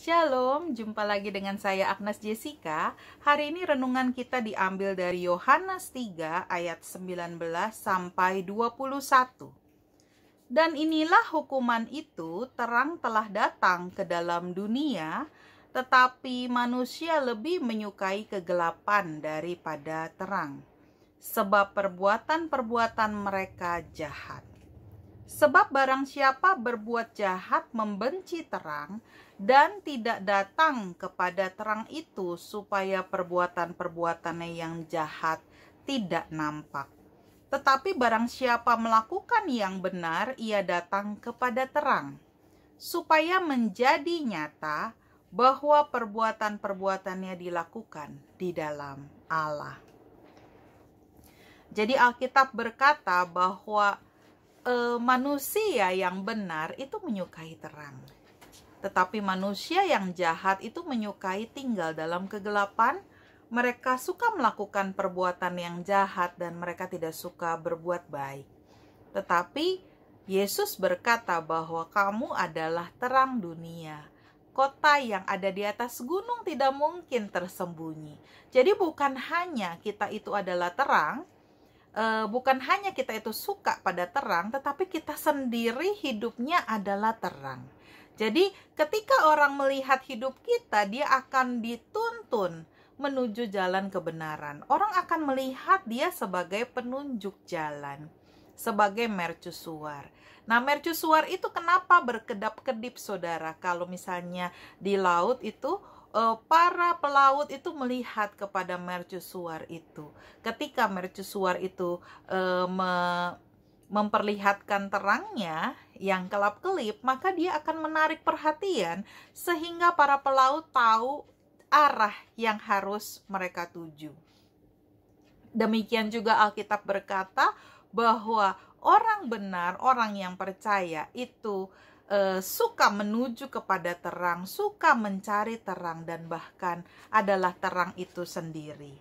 Shalom, jumpa lagi dengan saya Agnes Jessica. Hari ini renungan kita diambil dari Yohanes 3 ayat 19 sampai 21. Dan inilah hukuman itu, terang telah datang ke dalam dunia, tetapi manusia lebih menyukai kegelapan daripada terang, sebab perbuatan-perbuatan mereka jahat. Sebab barang siapa berbuat jahat membenci terang dan tidak datang kepada terang itu supaya perbuatan-perbuatannya yang jahat tidak nampak. Tetapi barang siapa melakukan yang benar, ia datang kepada terang supaya menjadi nyata bahwa perbuatan-perbuatannya dilakukan di dalam Allah. Jadi Alkitab berkata bahwa uh, manusia yang benar itu menyukai terang tetapi manusia yang jahat itu menyukai tinggal dalam kegelapan mereka suka melakukan perbuatan yang jahat dan mereka tidak suka berbuat baik tetapi Yesus berkata bahwa kamu adalah terang dunia kota yang ada di atas gunung tidak mungkin tersembunyi. Jadi bukan hanya kita itu adalah terang, e, bukan hanya kita itu suka pada terang, tetapi kita sendiri hidupnya adalah terang. Jadi, ketika orang melihat hidup kita, dia akan dituntun menuju jalan kebenaran. Orang akan melihat dia sebagai penunjuk jalan, sebagai mercusuar. Nah, mercusuar itu kenapa berkedap-kedip, saudara? Kalau misalnya di laut itu uh, para pelaut itu melihat kepada mercusuar itu. Ketika mercusuar itu uh, me memperlihatkan terangnya yang kelap-kelip, maka dia akan menarik perhatian sehingga para pelaut tahu arah yang harus mereka tuju. Demikian juga Alkitab berkata bahwa orang benar, orang yang percaya itu e, suka menuju kepada terang, suka mencari terang dan bahkan adalah terang itu sendiri.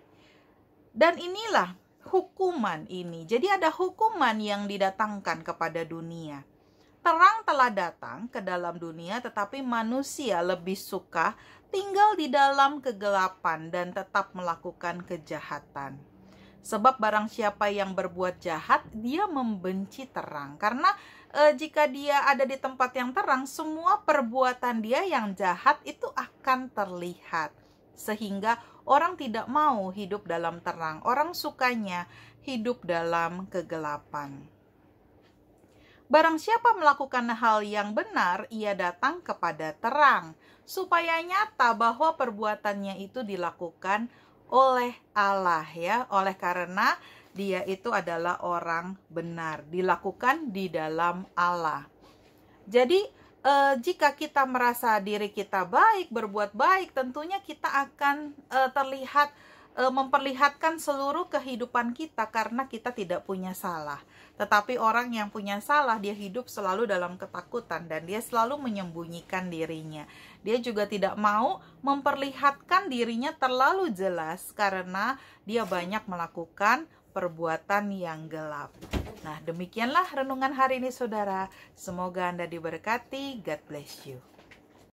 Dan inilah hukuman ini. Jadi ada hukuman yang didatangkan kepada dunia. Terang telah datang ke dalam dunia, tetapi manusia lebih suka tinggal di dalam kegelapan dan tetap melakukan kejahatan. Sebab barang siapa yang berbuat jahat, dia membenci terang. Karena e, jika dia ada di tempat yang terang, semua perbuatan dia yang jahat itu akan terlihat. Sehingga orang tidak mau hidup dalam terang. Orang sukanya hidup dalam kegelapan. Barang siapa melakukan hal yang benar, ia datang kepada terang, supaya nyata bahwa perbuatannya itu dilakukan oleh Allah ya, oleh karena dia itu adalah orang benar, dilakukan di dalam Allah. Jadi eh, jika kita merasa diri kita baik, berbuat baik, tentunya kita akan eh, terlihat e, memperlihatkan seluruh kehidupan kita karena kita tidak punya salah. Tetapi orang yang punya salah dia hidup selalu dalam ketakutan dan dia selalu menyembunyikan dirinya. Dia juga tidak mau memperlihatkan dirinya terlalu jelas karena dia banyak melakukan perbuatan yang gelap. Nah, demikianlah renungan hari ini saudara. Semoga Anda diberkati. God bless you.